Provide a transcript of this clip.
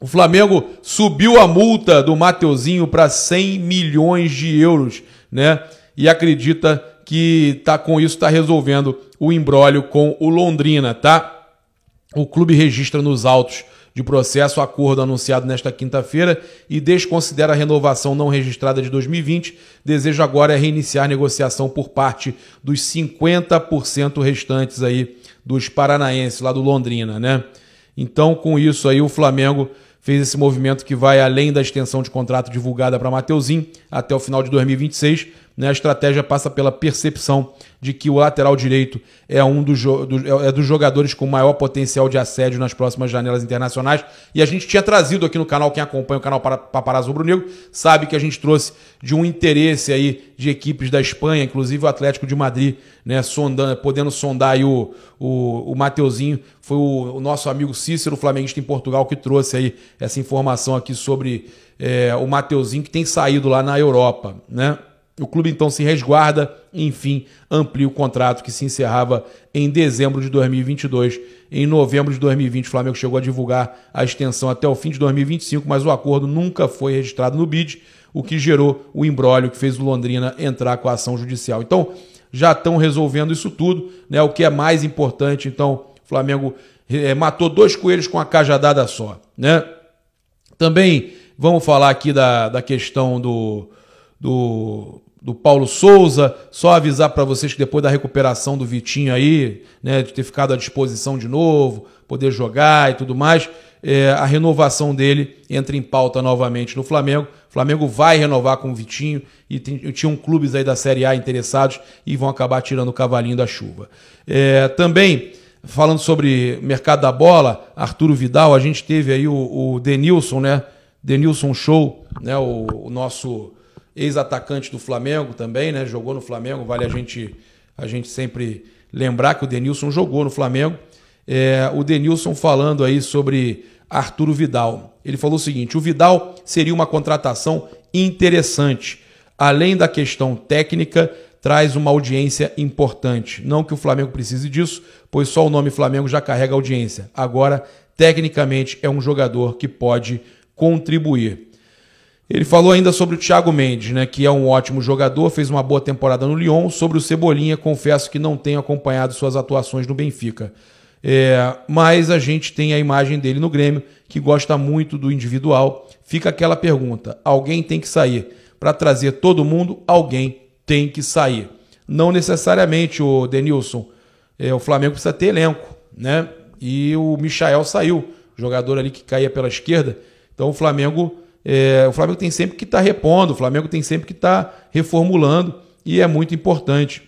O Flamengo subiu a multa do Mateuzinho para 100 milhões de euros, né? E acredita que tá com isso está resolvendo o embrólio com o Londrina, tá? O clube registra nos autos de processo acordo anunciado nesta quinta-feira e desconsidera a renovação não registrada de 2020. Deseja agora é reiniciar a negociação por parte dos 50% restantes aí dos paranaenses lá do Londrina, né? Então, com isso aí, o Flamengo fez esse movimento que vai além da extensão de contrato divulgada para Mateuzinho até o final de 2026 né? A estratégia passa pela percepção de que o lateral direito é um dos, do, é, é dos jogadores com maior potencial de assédio nas próximas janelas internacionais. E a gente tinha trazido aqui no canal, quem acompanha o canal Paparazzo Rubro Negro, sabe que a gente trouxe de um interesse aí de equipes da Espanha, inclusive o Atlético de Madrid, né, sondando, podendo sondar aí o, o, o Mateuzinho, foi o, o nosso amigo Cícero, flamenguista em Portugal, que trouxe aí essa informação aqui sobre é, o Mateuzinho que tem saído lá na Europa, né? O clube então se resguarda e, enfim, amplia o contrato que se encerrava em dezembro de 2022. Em novembro de 2020, o Flamengo chegou a divulgar a extensão até o fim de 2025, mas o acordo nunca foi registrado no BID, o que gerou o embrólio que fez o Londrina entrar com a ação judicial. Então, já estão resolvendo isso tudo, né? O que é mais importante, então, o Flamengo é, matou dois coelhos com a cajadada só, né? Também vamos falar aqui da, da questão do do, do Paulo Souza. Só avisar para vocês que depois da recuperação do Vitinho aí, né, de ter ficado à disposição de novo, poder jogar e tudo mais, é, a renovação dele entra em pauta novamente no Flamengo. O Flamengo vai renovar com o Vitinho e tinha tinham clubes aí da Série A interessados e vão acabar tirando o cavalinho da chuva. É, também falando sobre mercado da bola, Arturo Vidal, a gente teve aí o, o Denilson, né? Denilson Show, né? O, o nosso ex-atacante do Flamengo também, né? Jogou no Flamengo, vale a gente, a gente sempre lembrar que o Denilson jogou no Flamengo. É, o Denilson falando aí sobre Arturo Vidal. Ele falou o seguinte: o Vidal seria uma contratação interessante. Além da questão técnica, traz uma audiência importante. Não que o Flamengo precise disso, pois só o nome Flamengo já carrega audiência. Agora, tecnicamente, é um jogador que pode contribuir. Ele falou ainda sobre o Thiago Mendes, né, que é um ótimo jogador, fez uma boa temporada no Lyon. Sobre o Cebolinha, confesso que não tenho acompanhado suas atuações no Benfica. É, mas a gente tem a imagem dele no Grêmio, que gosta muito do individual. Fica aquela pergunta: alguém tem que sair. Para trazer todo mundo, alguém tem que sair. Não necessariamente, o Denilson. É, o Flamengo precisa ter elenco, né? E o Michael saiu, jogador ali que caía pela esquerda. Então o Flamengo é, o Flamengo tem sempre que estar tá repondo, o Flamengo tem sempre que estar tá reformulando e é muito importante.